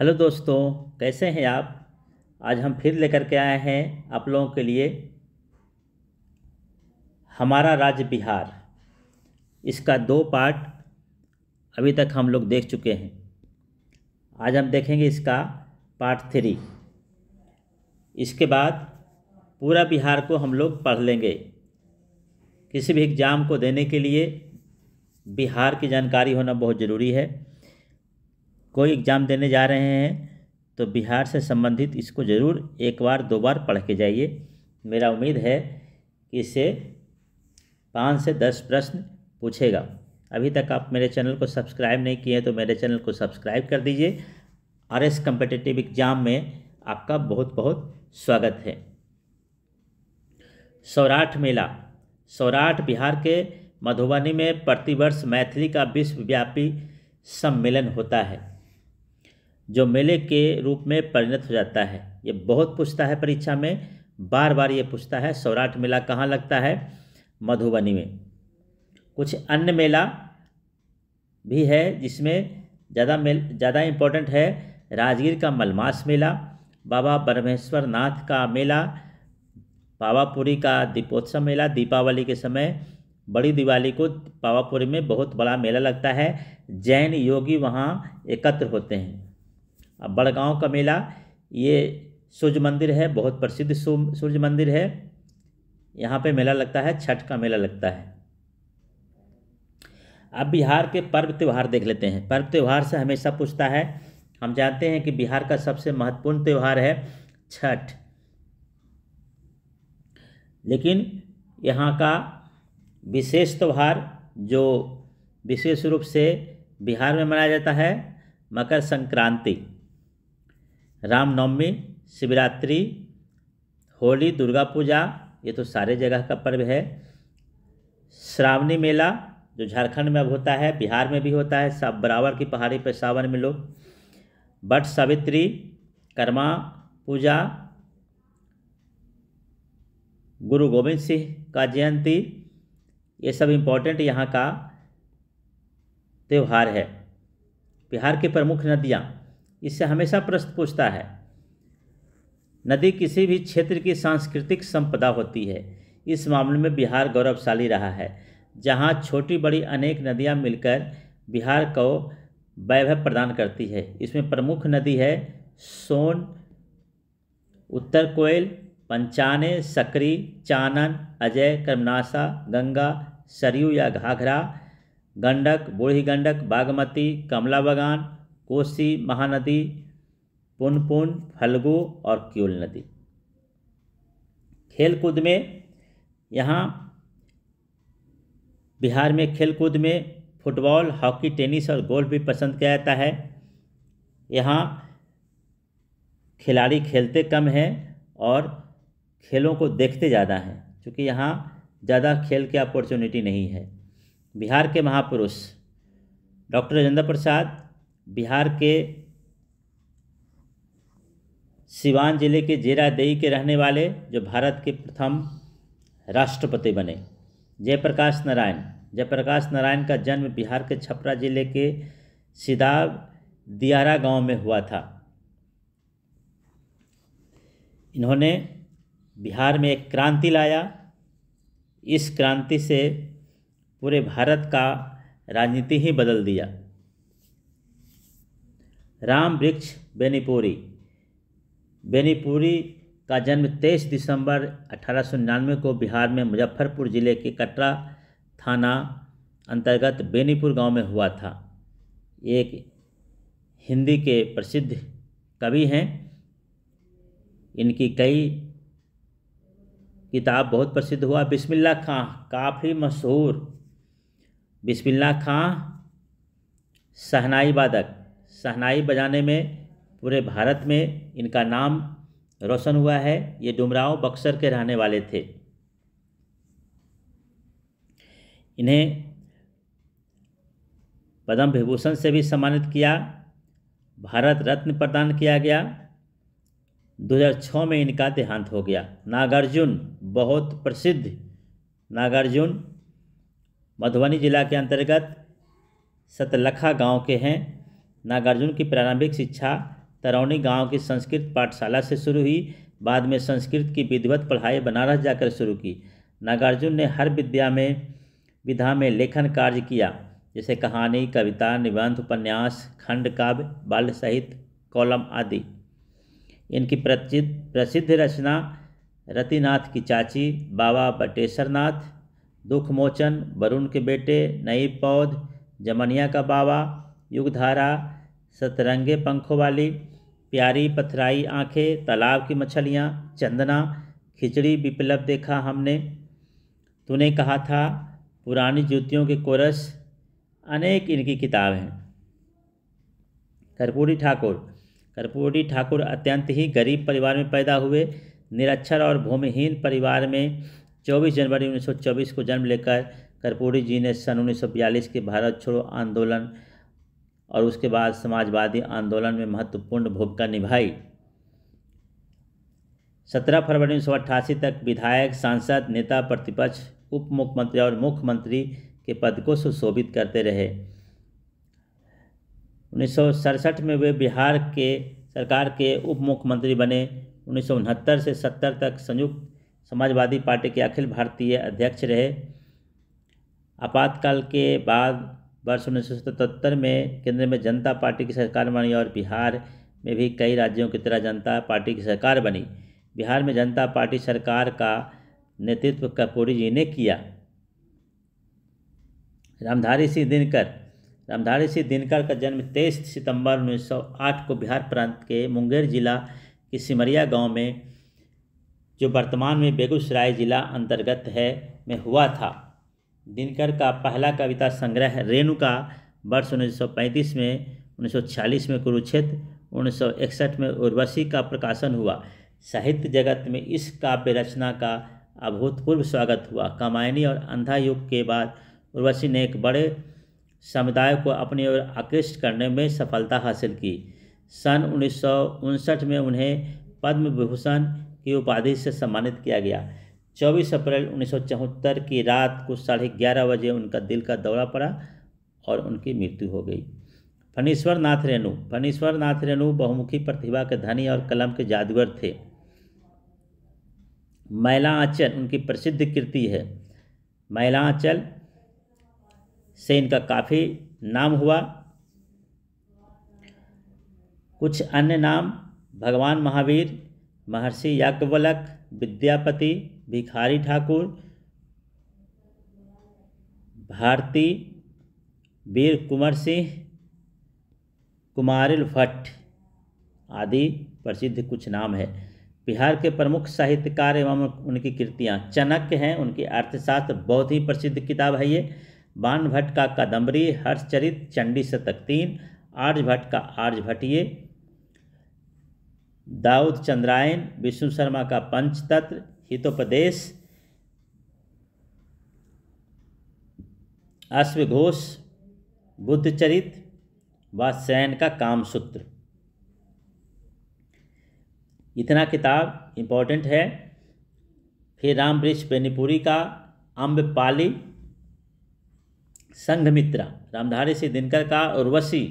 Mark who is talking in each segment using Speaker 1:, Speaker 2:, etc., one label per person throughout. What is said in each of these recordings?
Speaker 1: hello दोस्तों कैसे हैं आप आज हम फिर लेकर के आए हैं आप लोगों के लिए हमारा राज्य बिहार इसका दो पार्ट अभी तक हम लोग देख चुके हैं आज हम देखेंगे इसका पार्ट थ्री इसके बाद पूरा बिहार को हम लोग पढ़ लेंगे किसी भी एग्ज़ाम को देने के लिए बिहार की जानकारी होना बहुत ज़रूरी है कोई एग्ज़ाम देने जा रहे हैं तो बिहार से संबंधित इसको ज़रूर एक बार दो बार पढ़ के जाइए मेरा उम्मीद है कि इसे पाँच से दस प्रश्न पूछेगा अभी तक आप मेरे चैनल को सब्सक्राइब नहीं किए हैं तो मेरे चैनल को सब्सक्राइब कर दीजिए आर एस कम्पटेटिव एग्ज़ाम में आपका बहुत बहुत स्वागत है सौराठ मेला सौराठ बिहार के मधुबनी में प्रतिवर्ष मैथिली का विश्वव्यापी सम्मेलन होता है जो मेले के रूप में परिणत हो जाता है ये बहुत पूछता है परीक्षा में बार बार ये पूछता है सौराठ मेला कहाँ लगता है मधुबनी में कुछ अन्य मेला भी है जिसमें ज़्यादा मेल ज़्यादा इम्पोर्टेंट है राजगीर का मलमास मेला बाबा परमेश्वर नाथ का मेला पावापुरी का दीपोत्सव मेला दीपावली के समय बड़ी दिवाली को पावापुरी में बहुत बड़ा मेला लगता है जैन योगी वहाँ एकत्र होते हैं बड़गांव का मेला ये सूर्य मंदिर है बहुत प्रसिद्ध सूर्य मंदिर है यहाँ पे मेला लगता है छठ का मेला लगता है अब बिहार के पर्व त्यौहार देख लेते हैं पर्व त्यौहार से हमेशा पूछता है हम जानते हैं कि बिहार का सबसे महत्वपूर्ण त्यौहार है छठ लेकिन यहाँ का विशेष त्यौहार जो विशेष रूप से बिहार में मनाया जाता है मकर संक्रांति रामनवमी शिवरात्रि होली दुर्गा पूजा ये तो सारे जगह का पर्व है श्रावणी मेला जो झारखंड में अब होता है बिहार में भी होता है सब बराबर की पहाड़ी पर सावन में लोग बट सावित्री कर्मा पूजा गुरु गोविंद सिंह का जयंती ये सब इम्पोर्टेंट यहाँ का त्यौहार है बिहार की प्रमुख नदियाँ इससे हमेशा प्रश्न पूछता है नदी किसी भी क्षेत्र की सांस्कृतिक संपदा होती है इस मामले में बिहार गौरवशाली रहा है जहाँ छोटी बड़ी अनेक नदियाँ मिलकर बिहार को वैभव प्रदान करती है इसमें प्रमुख नदी है सोन उत्तर कोयल पंचाने सकरी चानन अजय कर्मनाशा गंगा सरयू या घाघरा गंडक बूढ़ी गंडक बागमती कमला बगान कोसी महानदी पुनपुन फलगु और क्यूल नदी खेलकूद में यहाँ बिहार में खेलकूद में फुटबॉल हॉकी टेनिस और गोल्फ भी पसंद किया जाता है यहाँ खिलाड़ी खेलते कम हैं और खेलों को देखते ज़्यादा हैं क्योंकि यहाँ ज़्यादा खेल की अपॉर्चुनिटी नहीं है बिहार के महापुरुष डॉक्टर राजेंद्र प्रसाद बिहार के सिवान जिले के जेरादेई के रहने वाले जो भारत के प्रथम राष्ट्रपति बने जयप्रकाश नारायण जयप्रकाश नारायण का जन्म बिहार के छपरा जिले के सिदा दियारा गांव में हुआ था इन्होंने बिहार में एक क्रांति लाया इस क्रांति से पूरे भारत का राजनीति ही बदल दिया राम वृक्ष बेनीपुरी बेनीपुरी का जन्म 23 दिसंबर अठारह को बिहार में मुजफ्फरपुर ज़िले के कटरा थाना अंतर्गत बेनीपुर गांव में हुआ था एक हिंदी के प्रसिद्ध कवि हैं इनकी कई किताब बहुत प्रसिद्ध हुआ बिस्मिल्ला खां काफ़ी मशहूर बिस्मिल्ला खां सहनाई वादक शहनाई बजाने में पूरे भारत में इनका नाम रोशन हुआ है ये डुमराव बक्सर के रहने वाले थे इन्हें पद्म विभूषण से भी सम्मानित किया भारत रत्न प्रदान किया गया 2006 में इनका देहांत हो गया नागार्जुन बहुत प्रसिद्ध नागार्जुन मधुबनी जिला के अंतर्गत सतलखा गांव के हैं नागार्जुन की प्रारंभिक शिक्षा तरौनी गांव की संस्कृत पाठशाला से शुरू हुई बाद में संस्कृत की विधिवत पढ़ाई बनारस जाकर शुरू की नागार्जुन ने हर विद्या में विधा में लेखन कार्य किया जैसे कहानी कविता निबंध उपन्यास खंड काव्य बाल साहित्य कॉलम आदि इनकी प्रसिद्ध प्रसिद्ध रचना रतिनाथ की चाची बाबा बटेश्वरनाथ दुखमोचन वरुण के बेटे नई पौध जमनिया का बाबा युगधारा सतरंगे पंखों वाली प्यारी पथराई आंखें तालाब की मछलियाँ चंदना खिचड़ी विप्लव देखा हमने तूने कहा था पुरानी जूतियों के कोरस अनेक इनकी किताब हैं कर्पूरी ठाकुर कर्पूरी ठाकुर अत्यंत ही गरीब परिवार में पैदा हुए निरक्षर और भूमिहीन परिवार में 24 जनवरी 1924 को जन्म लेकर कर्पूरी जी ने सन 1942 के भारत छोड़ो आंदोलन और उसके बाद समाजवादी आंदोलन में महत्वपूर्ण भूमिका निभाई सत्रह फरवरी उन्नीस तक विधायक सांसद नेता प्रतिपक्ष उप मुख्यमंत्री और मुख्यमंत्री के पद को सुशोभित करते रहे उन्नीस में वे बिहार के सरकार के उप मुख्यमंत्री बने उन्नीस से सत्तर तक संयुक्त समाजवादी पार्टी के अखिल भारतीय अध्यक्ष रहे आपातकाल के बाद वर्ष उन्नीस सौ सतहत्तर में केंद्र में जनता पार्टी की सरकार बनी और बिहार में भी कई राज्यों की तरह जनता पार्टी की सरकार बनी बिहार में जनता पार्टी सरकार का नेतृत्व कर्पूरी जी ने किया रामधारी सिंह दिनकर रामधारी सिंह दिनकर का जन्म 23 सितंबर 1908 को बिहार प्रांत के मुंगेर जिला के सिमरिया गांव में जो वर्तमान में बेगूसराय जिला अंतर्गत है में हुआ था दिनकर का पहला कविता संग्रह रेणु का वर्ष 1935 में 1946 में कुरुक्षेत्र 1961 में उर्वशी का प्रकाशन हुआ साहित्य जगत में इस काव्य रचना का अभूतपूर्व स्वागत हुआ कामायनी और अंधा युग के बाद उर्वशी ने एक बड़े समुदाय को अपनी ओर आकृष्ट करने में सफलता हासिल की सन उन्नीस में उन्हें पद्म विभूषण की उपाधि से सम्मानित किया गया 24 अप्रैल उन्नीस की रात को साढ़े ग्यारह बजे उनका दिल का दौरा पड़ा और उनकी मृत्यु हो गई फणीश्वर नाथ रेणु फणीश्वर नाथ रेणु बहुमुखी प्रतिभा के धनी और कलम के जादूगर थे मैलांचल उनकी प्रसिद्ध कृति है मैलांचल से इनका काफ़ी नाम हुआ कुछ अन्य नाम भगवान महावीर महर्षि याज्ञवलक विद्यापति भिखारी ठाकुर भारती वीर कुंवर सिंह कुमारिल भट्ट आदि प्रसिद्ध कुछ नाम है बिहार के प्रमुख साहित्यकार एवं उनकी कृतियाँ चनक हैं उनकी अर्थशास्त्र बहुत ही प्रसिद्ध किताब है ये बाण भट्ट का कादम्बरी हर्षचरित चंडी शतक तीन आर्यभट्ट का आर्यभट्ट ये दाऊद चंद्रायन विष्णु शर्मा का पंचतत्व हितोपदेश अश्वघोष बुद्धचरित व सैन का कामसूत्र इतना किताब इम्पोर्टेंट है फिर रामवृक्ष बेनीपुरी का अम्बपाली संघमित्रा रामधारी सिंह दिनकर का उर्वशी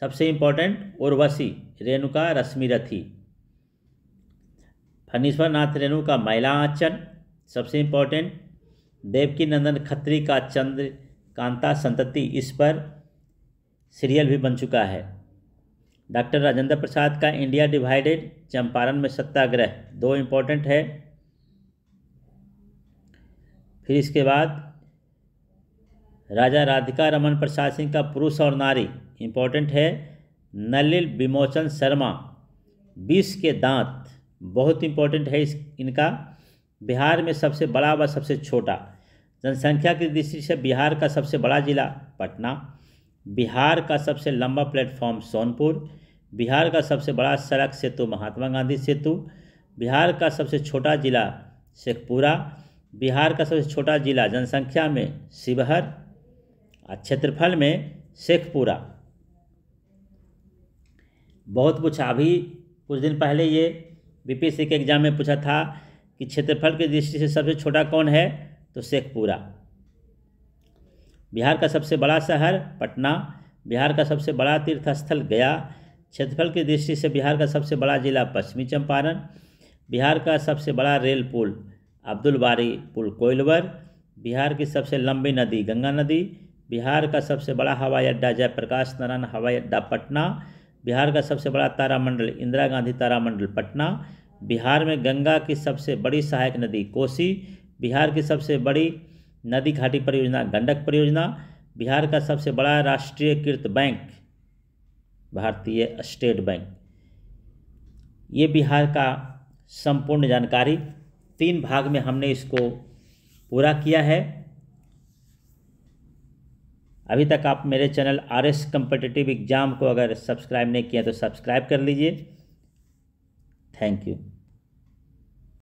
Speaker 1: सबसे इम्पोर्टेंट उर्वशी रेणुका रश्मिरथी फनीश्वर नाथ रेणु का महिला आचन सबसे इम्पोर्टेंट देवकी नंदन खत्री का चंद्र कांता संतति इस पर सीरियल भी बन चुका है डॉक्टर राजेंद्र प्रसाद का इंडिया डिवाइडेड चंपारण में सत्याग्रह दो इम्पोर्टेंट है फिर इसके बाद राजा राधिका रमन प्रसाद सिंह का पुरुष और नारी इम्पोर्टेंट है नलिल विमोचन शर्मा विष के दांत बहुत इंपॉर्टेंट है इस इनका बिहार में सबसे बड़ा व सबसे छोटा जनसंख्या की दृष्टि से बिहार का सबसे बड़ा जिला पटना बिहार का सबसे लंबा प्लेटफॉर्म सोनपुर बिहार का सबसे बड़ा सड़क सेतु महात्मा गांधी सेतु बिहार का सबसे छोटा जिला शेखपुरा बिहार का सबसे छोटा जिला जनसंख्या में शिवहर और क्षेत्रफल में शेखपुरा बहुत पूछा अभी कुछ दिन पहले ये बीपीएससी के एग्ज़ाम में पूछा था कि क्षेत्रफल की दृष्टि से सबसे छोटा कौन है तो शेखपुरा बिहार का सबसे बड़ा शहर पटना बिहार का सबसे बड़ा तीर्थस्थल गया क्षेत्रफल की दृष्टि से बिहार का सबसे बड़ा जिला पश्चिमी चंपारण बिहार का सबसे बड़ा रेल पुल अब्दुल बारी पुल कोयलवर बिहार की सबसे लंबी नदी गंगा नदी बिहार का सबसे बड़ा हवाई अड्डा जयप्रकाश नारायण हवाई अड्डा पटना बिहार का सबसे बड़ा तारामंडल इंदिरा गांधी तारामंडल पटना बिहार में गंगा की सबसे बड़ी सहायक नदी कोसी बिहार की सबसे बड़ी नदी घाटी परियोजना गंडक परियोजना बिहार का सबसे बड़ा राष्ट्रीयकृत बैंक भारतीय स्टेट बैंक ये बिहार का संपूर्ण जानकारी तीन भाग में हमने इसको पूरा किया है अभी तक आप मेरे channel R S competitive exam को अगर सब्सक्राइब नहीं किया तो सब्सक्राइब कर लीजिए थैंक यू